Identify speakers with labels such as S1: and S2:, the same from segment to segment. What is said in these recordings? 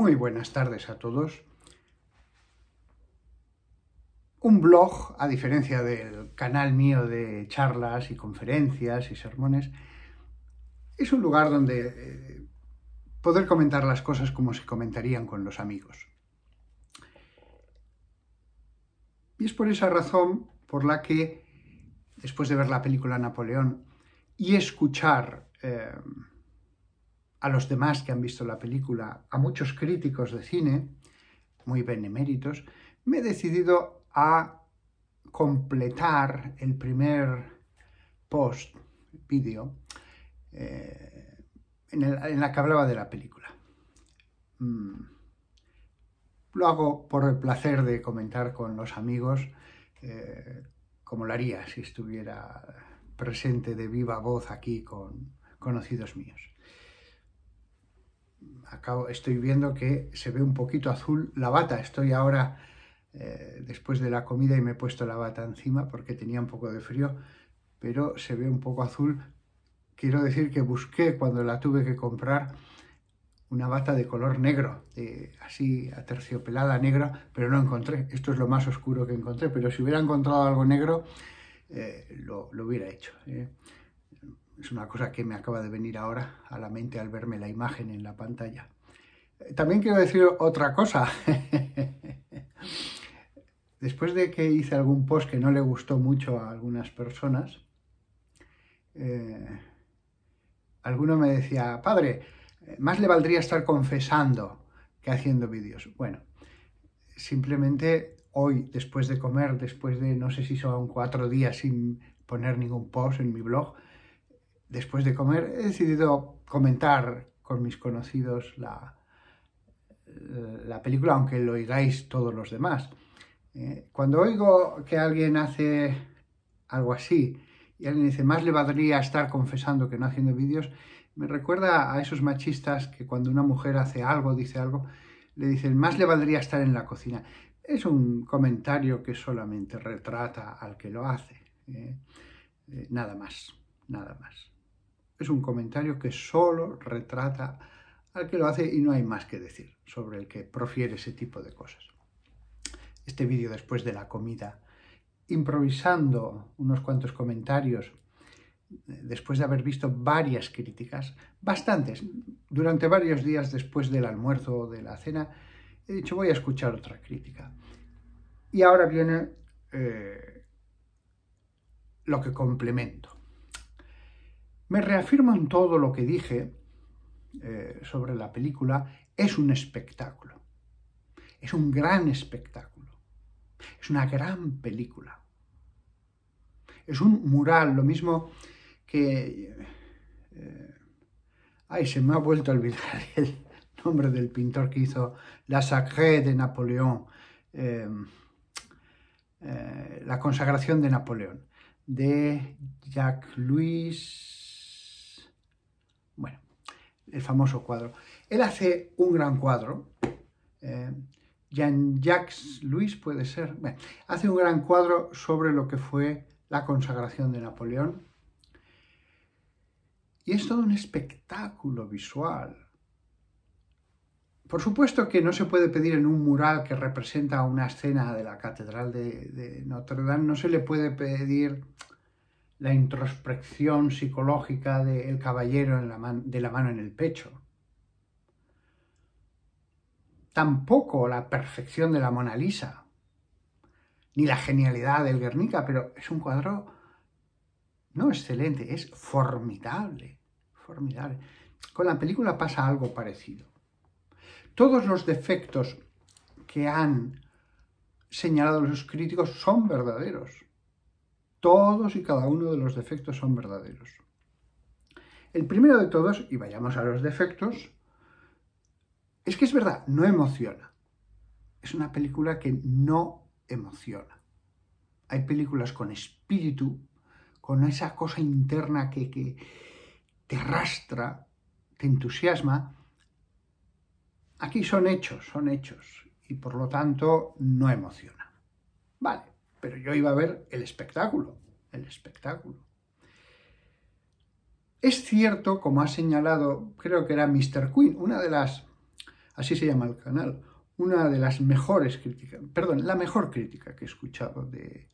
S1: Muy buenas tardes a todos. Un blog, a diferencia del canal mío de charlas y conferencias y sermones, es un lugar donde eh, poder comentar las cosas como se comentarían con los amigos. Y es por esa razón por la que, después de ver la película Napoleón y escuchar eh, a los demás que han visto la película, a muchos críticos de cine, muy beneméritos, me he decidido a completar el primer post, vídeo, eh, en, en, la que hablaba de la película. Mm. Lo hago por el placer de comentar con los amigos, eh, como lo haría si estuviera presente de viva voz aquí con conocidos míos acabo, estoy viendo que se ve un poquito azul la bata. Estoy ahora eh, después de la comida y me he puesto la bata encima porque tenía un poco de frío, pero se ve un poco azul. Quiero decir que busqué cuando la tuve que comprar una bata de color negro, así así aterciopelada negra, pero no encontré. Esto es lo más oscuro que encontré, pero si hubiera encontrado algo negro, eh, lo, hubiera hecho. Eh. Es una cosa que me acaba de venir ahora a la mente al verme la imagen en la pantalla. Eh, también quiero decir otra cosa. Después de que hice algún post que no le gustó mucho a algunas personas, eh, alguno me decía, padre, eh, más le valdría estar confesando que haciendo vídeos. Bueno, simplemente hoy, después de comer, después de no sé si son cuatro días sin poner ningún post en mi blog, después de comer, he decidido comentar con mis conocidos la, la película, aunque lo oigáis todos los demás. Eh, cuando oigo que alguien hace algo así y alguien dice, más le valdría estar confesando que no haciendo vídeos, me recuerda a esos machistas que cuando una mujer hace algo, dice algo, le dicen, más le valdría estar en la cocina. Es un comentario que solamente retrata al que lo hace. Eh, eh, nada más, nada más es un comentario que solo retrata al que lo hace y no hay más que decir sobre el que profiere ese tipo de cosas. Este vídeo después de la comida, improvisando unos cuantos comentarios, eh, después de haber visto varias críticas, bastantes, durante varios días después del almuerzo o de la cena, he dicho voy a escuchar otra crítica. Y ahora viene eh, lo que complemento me reafirman todo lo que dije eh, sobre la película. Es un espectáculo. Es un gran espectáculo. Es una gran película. Es un mural, lo mismo que... Eh, ay, se me ha vuelto a olvidar el nombre del pintor que hizo La Sacrée de Napoleón, em, eh, La consagración de Napoleón, de Jacques-Louis el famoso cuadro. Él hace un gran cuadro, eh, Jean-Jacques Louis puede ser, hace un gran cuadro sobre lo que fue la consagración de Napoleón. Y es todo un espectáculo visual. Por supuesto que no se puede pedir en un mural que representa una escena de la Catedral de, de Notre Dame, no se le puede pedir la introspección psicológica del caballero de la mano en el pecho. Tampoco la perfección de la Mona Lisa, ni la genialidad del Guernica, pero es un cuadro no excelente, es formidable, formidable. Con la película pasa algo parecido. Todos los defectos que han señalado los críticos son verdaderos. Todos y cada uno de los defectos son verdaderos. El primero de todos, y vayamos a los defectos, es que es verdad, no emociona. Es una película que no emociona. Hay películas con espíritu, con esa cosa interna que, que te arrastra, te entusiasma. Aquí son hechos, son hechos, y por lo tanto no emociona. Vale pero yo iba a ver el espectáculo, el espectáculo. Es cierto, como ha señalado, creo que era Mr. Queen, una de las, así se llama el canal, una de las mejores críticas, perdón, la mejor crítica que he escuchado de,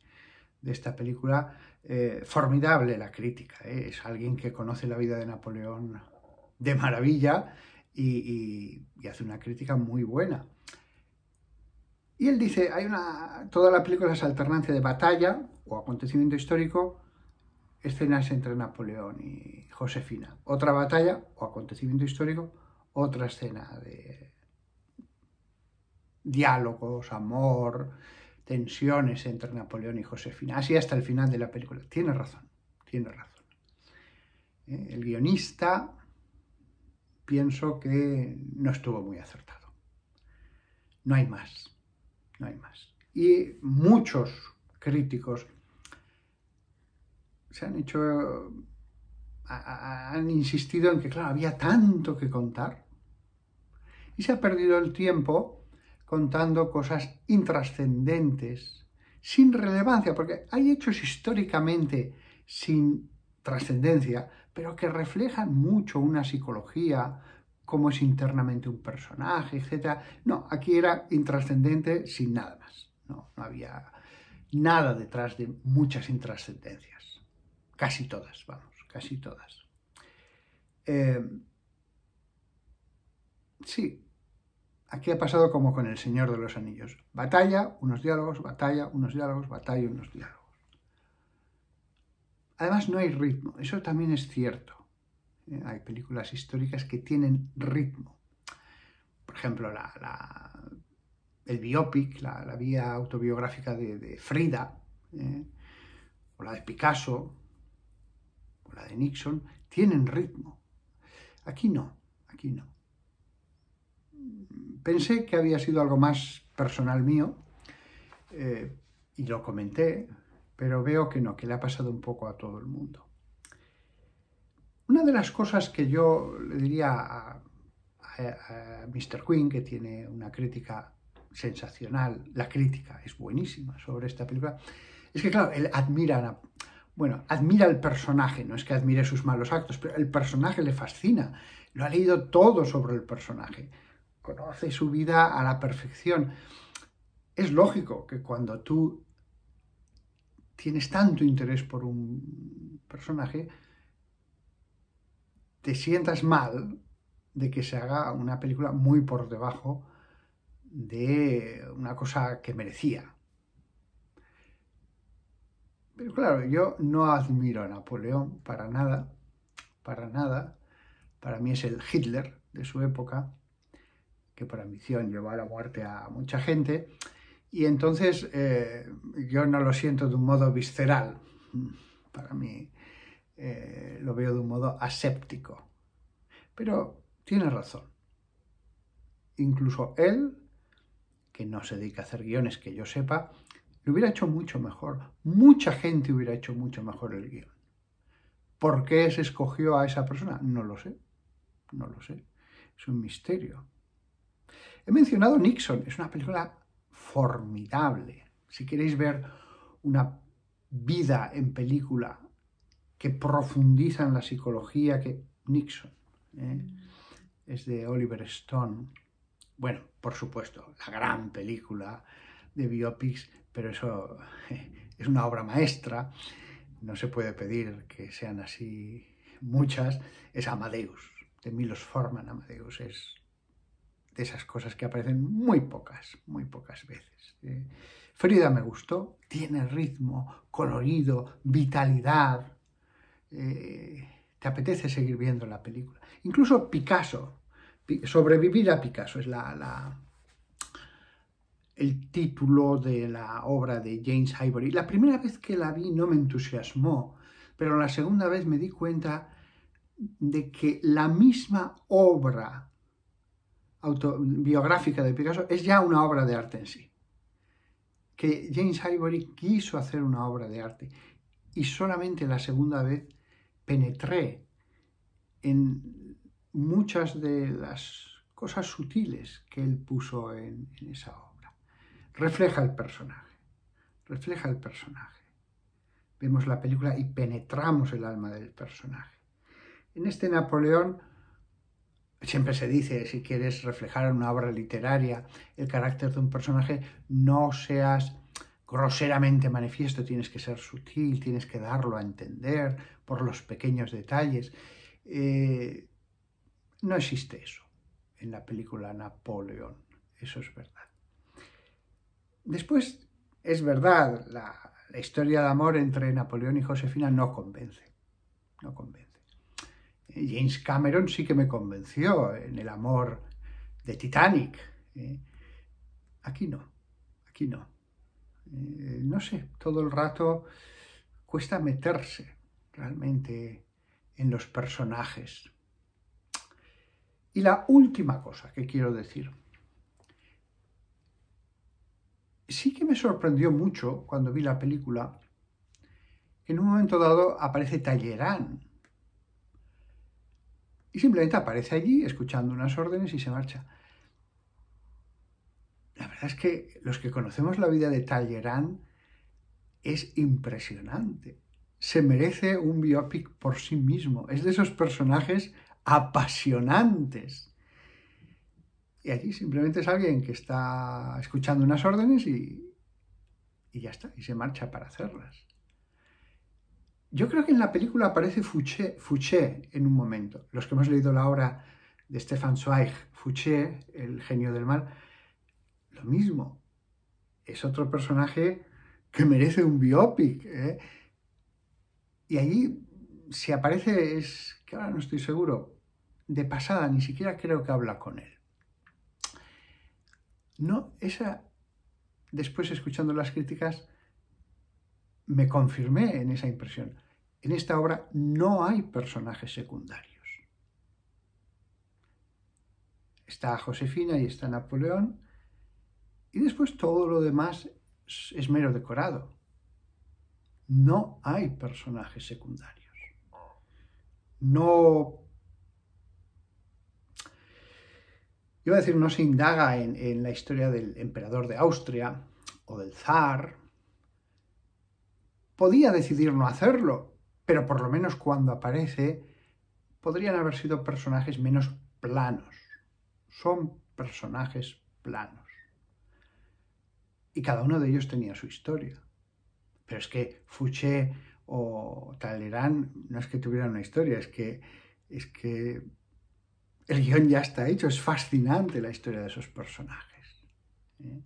S1: esta película. Eh, formidable la crítica, eh, es alguien que conoce la vida de Napoleón de maravilla y hace una crítica muy buena. Y él dice, hay una, toda la película es alternancia de batalla o acontecimiento histórico, escenas entre Napoleón y Josefina. Otra batalla o acontecimiento histórico, otra escena de diálogos, amor, tensiones entre Napoleón y Josefina. Así hasta el final de la película. Tiene razón, tiene razón. Eh, el guionista pienso que no estuvo muy acertado. No hay más no hay más. Y muchos críticos se han hecho, han insistido en que, claro, había tanto que contar y se ha perdido el tiempo contando cosas intrascendentes, sin relevancia, porque hay hechos históricamente sin trascendencia, pero que reflejan mucho una psicología, cómo es internamente un personaje, etc. No, aquí era intrascendente sin nada más. No, no había nada detrás de muchas intrascendencias. Casi todas, vamos, casi todas. Em, sí, aquí ha pasado como con El Señor de los Anillos. Batalla, unos diálogos, batalla, unos diálogos, batalla, unos diálogos. Además no hay ritmo, eso también es cierto hay películas históricas que tienen ritmo. Por ejemplo, el biopic, la, vía autobiográfica de, Frida, eh, o la de Picasso, o la de Nixon, tienen ritmo. Aquí no, aquí no. Pensé que había sido algo más personal mío eh, y lo comenté, pero veo que no, que le ha pasado un poco a todo el mundo. Una de las cosas que yo le diría a, Mr. Quinn, que tiene una crítica sensacional, la crítica es buenísima sobre esta película, es que claro, él admira, bueno, admira el personaje, no es que admire sus malos actos, pero el personaje le fascina, lo ha leído todo sobre el personaje, conoce su vida a la perfección. Es lógico que cuando tú tienes tanto interés por un personaje, te sientas mal de que se haga una película muy por debajo de una cosa que merecía. Pero claro, yo no admiro a Napoleón para nada, para nada. Para mí es el Hitler de su época, que por ambición llevó a la muerte a mucha gente. Y entonces eh, yo no lo siento de un modo visceral. Para mí eh, lo veo de un modo aséptico. Pero tiene razón. Incluso él, que no se dedica a hacer guiones que yo sepa, lo hubiera hecho mucho mejor. Mucha gente hubiera hecho mucho mejor el guión. ¿Por qué se escogió a esa persona? No lo sé. No lo sé. Es un misterio. He mencionado Nixon. Es una película formidable. Si queréis ver una vida en película que profundizan la psicología que Nixon. ¿eh? Es de Oliver Stone. Bueno, por supuesto, la gran película de biopics, pero eso es una obra maestra. No se puede pedir que sean así muchas. Es Amadeus, de Milos Forman. Amadeus es de esas cosas que aparecen muy pocas, muy pocas veces. ¿eh? Frida me gustó, tiene ritmo, colorido, vitalidad, eh, te apetece seguir viendo la película. Incluso Picasso, sobrevivir a Picasso es la, la, el título de la obra de James Ivory. La primera vez que la vi no me entusiasmó, pero la segunda vez me di cuenta de que la misma obra autobiográfica de Picasso es ya una obra de arte en sí. Que James Ivory quiso hacer una obra de arte y solamente la segunda vez penetré en muchas de las cosas sutiles que él puso en, en esa obra. Refleja el personaje, refleja el personaje. Vemos la película y penetramos el alma del personaje. En este Napoleón siempre se dice, si quieres reflejar en una obra literaria el carácter de un personaje, no seas groseramente manifiesto, tienes que ser sutil, tienes que darlo a entender por los pequeños detalles. Eh, no existe eso en la película Napoleón, eso es verdad. Después, es verdad, la, historia de amor entre Napoleón y Josefina no convence, no convence. Eh, James Cameron sí que me convenció en el amor de Titanic. Eh. aquí no, aquí no. Eh, no sé, todo el rato cuesta meterse realmente en los personajes. Y la última cosa que quiero decir. Sí que me sorprendió mucho cuando vi la película en un momento dado aparece Tallerán. Y simplemente aparece allí escuchando unas órdenes y se marcha. La verdad es que los que conocemos la vida de Talleyrand es impresionante. Se merece un biopic por sí mismo. Es de esos personajes apasionantes. Y allí simplemente es alguien que está escuchando unas órdenes y, ya está, y se marcha para hacerlas. Yo creo que en la película aparece Fouché, Fouché, en un momento. Los que hemos leído la obra de Stefan Zweig, Fouché, el genio del mal, mismo. Es otro personaje que merece un biopic. ¿eh? Y allí, si aparece, es que ahora no estoy seguro, de pasada, ni siquiera creo que habla con él. No, esa, después escuchando las críticas, me confirmé en esa impresión. En esta obra no hay personajes secundarios. Está Josefina y está Napoleón, y después todo lo demás es mero decorado. No hay personajes secundarios. No... Iba a decir, no se indaga en, en la historia del emperador de Austria o del zar. Podía decidir no hacerlo, pero por lo menos cuando aparece podrían haber sido personajes menos planos. Son personajes planos. Y cada uno de ellos tenía su historia. Pero es que Fouché o Talleyrand no es que tuvieran una historia, es que, es que el guión ya está hecho. Es fascinante la historia de esos personajes. ¿eh?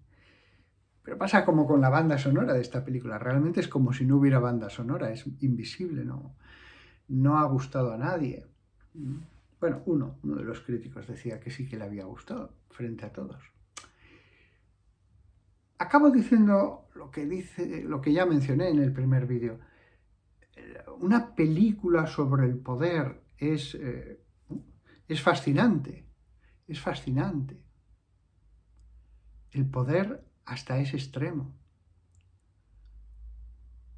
S1: Pero pasa como con la banda sonora de esta película. Realmente es como si no hubiera banda sonora, es invisible, no, no ha gustado a nadie. ¿eh? Bueno, uno, uno de los críticos decía que sí que le había gustado, frente a todos. Acabo diciendo lo que, dice, lo que ya mencioné en el primer vídeo. Una película sobre el poder es, eh, es fascinante, es fascinante. El poder hasta ese extremo.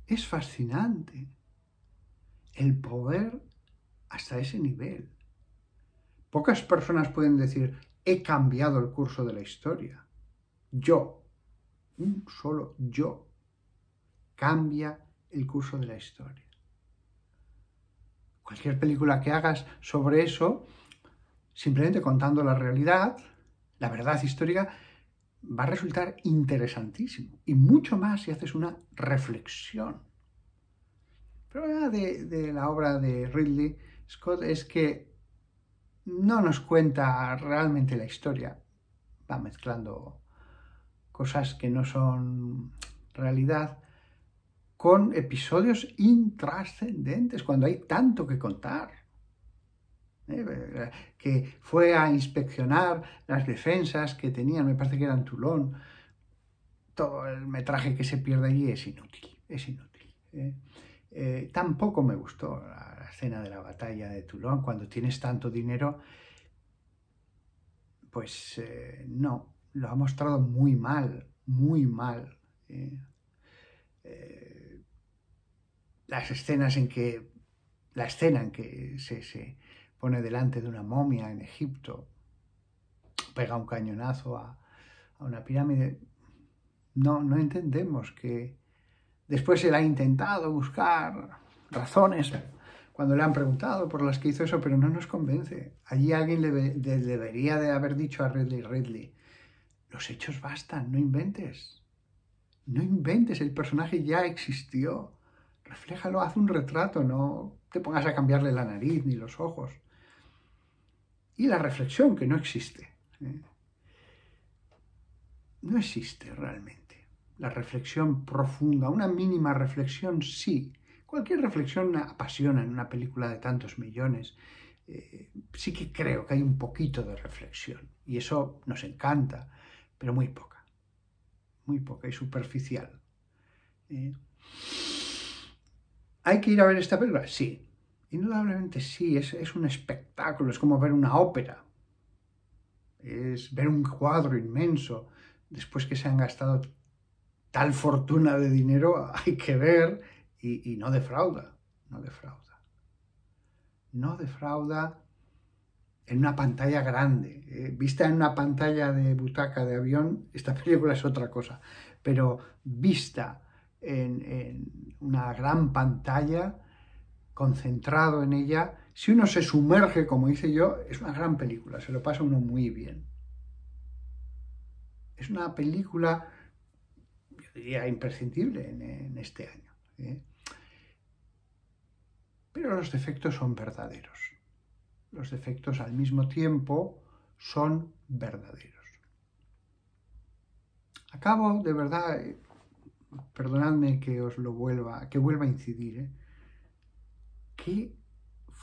S1: Es fascinante el poder hasta ese nivel. Pocas personas pueden decir, he cambiado el curso de la historia. Yo un solo yo cambia el curso de la historia. Cualquier película que hagas sobre eso, simplemente contando la realidad, la verdad histórica, va a resultar interesantísimo. Y mucho más si haces una reflexión. El problema de, de la obra de Ridley Scott es que no nos cuenta realmente la historia. Va mezclando cosas que no son realidad, con episodios intrascendentes, cuando hay tanto que contar. ¿Eh? Que fue a inspeccionar las defensas que tenían, me parece que eran Tulón. Todo el metraje que se pierde allí es inútil, es inútil. ¿eh? Eh, tampoco me gustó la, la, escena de la batalla de Tulón, cuando tienes tanto dinero, pues no, lo ha mostrado muy mal, muy mal. Eh. Eh, las escenas en que, la escena en que se, pone delante de una momia en Egipto, pega un cañonazo a, una pirámide, no, no entendemos que después él ha intentado buscar razones cuando le han preguntado por las que hizo eso, pero no nos convence. Allí alguien le, debería de haber dicho a Ridley, Ridley, los hechos bastan, no inventes. No inventes, el personaje ya existió. Refléjalo, haz un retrato, no te pongas a cambiarle la nariz ni los ojos. Y la reflexión, que no existe. ¿eh? No existe realmente. La reflexión profunda, una mínima reflexión, sí. Cualquier reflexión apasiona en una película de tantos millones. Eh, sí que creo que hay un poquito de reflexión y eso nos encanta pero muy poca, muy poca y superficial. ¿eh? ¿Hay que ir a ver esta película? Sí, indudablemente sí, es, es un espectáculo, es como ver una ópera, es ver un cuadro inmenso, después que se han gastado tal fortuna de dinero, hay que ver y, y no defrauda, no defrauda. No defrauda en una pantalla grande. Eh, vista en una pantalla de butaca de avión, esta película es otra cosa, pero vista en, una gran pantalla, concentrado en ella, si uno se sumerge, como hice yo, es una gran película, se lo pasa uno muy bien. Es una película, yo diría, imprescindible en, este año. ¿eh? Pero los defectos son verdaderos los efectos al mismo tiempo son verdaderos. Acabo de verdad, eh, perdonadme que os lo vuelva, que vuelva a incidir, ¿eh? qué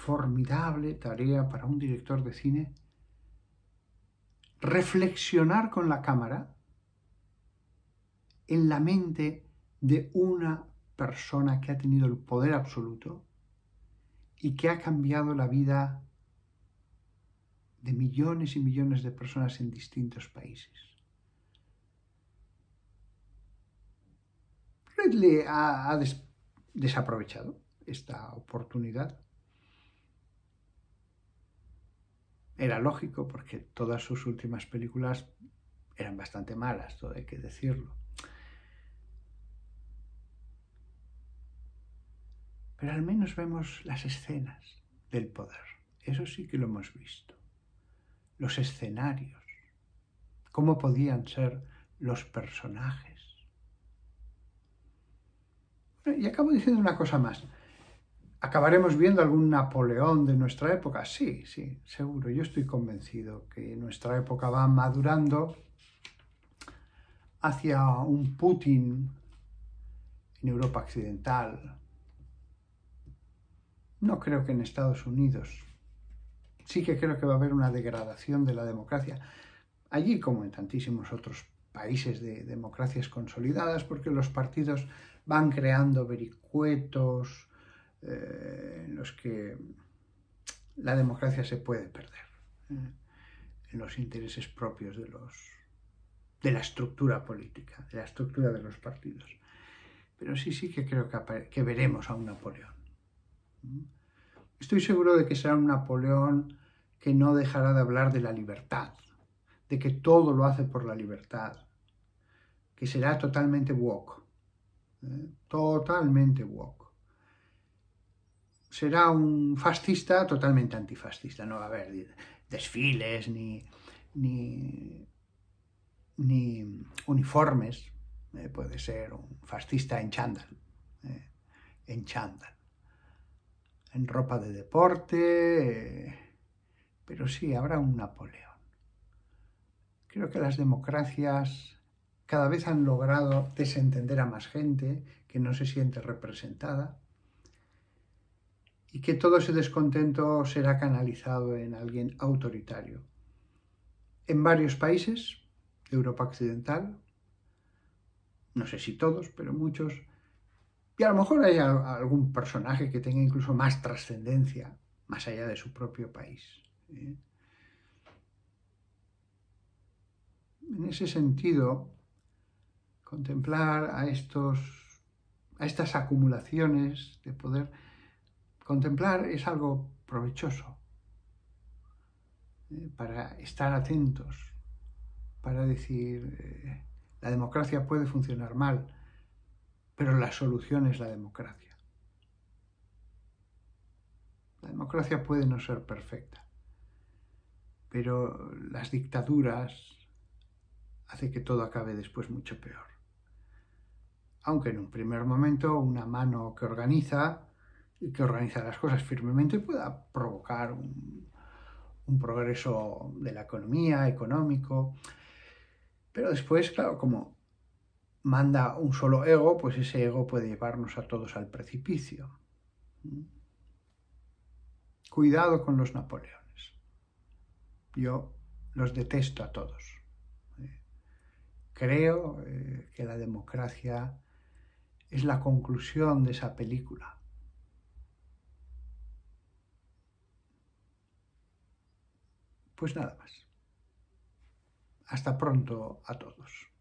S1: formidable tarea para un director de cine reflexionar con la cámara en la mente de una persona que ha tenido el poder absoluto y que ha cambiado la vida de millones y millones de personas en distintos países. Ridley ha, desaprovechado esta oportunidad. Era lógico porque todas sus últimas películas eran bastante malas, todo hay que decirlo. Pero al menos vemos las escenas del poder. Eso sí que lo hemos visto los escenarios, cómo podían ser los personajes. Y acabo diciendo una cosa más. ¿Acabaremos viendo algún Napoleón de nuestra época? Sí, sí, seguro. Yo estoy convencido que nuestra época va madurando hacia un Putin en Europa Occidental. No creo que en Estados Unidos sí que creo que va a haber una degradación de la democracia, allí como en tantísimos otros países de democracias consolidadas, porque los partidos van creando vericuetos eh, en los que la democracia se puede perder, eh, en los intereses propios de, los, de la estructura política, de la estructura de los partidos. Pero sí, sí que creo que, veremos a un Napoleón. Estoy seguro de que será un Napoleón que no dejará de hablar de la libertad, de que todo lo hace por la libertad, que será totalmente woke, ¿eh? totalmente woke. Será un fascista totalmente antifascista, no va a haber desfiles ni, ni, uniformes, ¿eh? puede ser un fascista en chándal, ¿eh? en chándal en ropa de deporte, eh, pero sí, habrá un Napoleón. Creo que las democracias cada vez han logrado desentender a más gente que no se siente representada y que todo ese descontento será canalizado en alguien autoritario. En varios países de Europa Occidental, no sé si todos, pero muchos, y a lo mejor hay algún personaje que tenga incluso más trascendencia más allá de su propio país. ¿eh? En ese sentido, contemplar a, estos, a estas acumulaciones de poder, contemplar es algo provechoso ¿eh? para estar atentos, para decir, eh, la democracia puede funcionar mal, pero la solución es la democracia. La democracia puede no ser perfecta, pero las dictaduras hace que todo acabe después mucho peor. Aunque en un primer momento una mano que organiza y que organiza las cosas firmemente pueda provocar un, un progreso de la economía, económico, pero después, claro, como manda un solo ego, pues ese ego puede llevarnos a todos al precipicio. Cuidado con los Napoleones. Yo los detesto a todos. Eh, creo eh, que la democracia es la conclusión de esa película. Pues nada más. Hasta pronto a todos.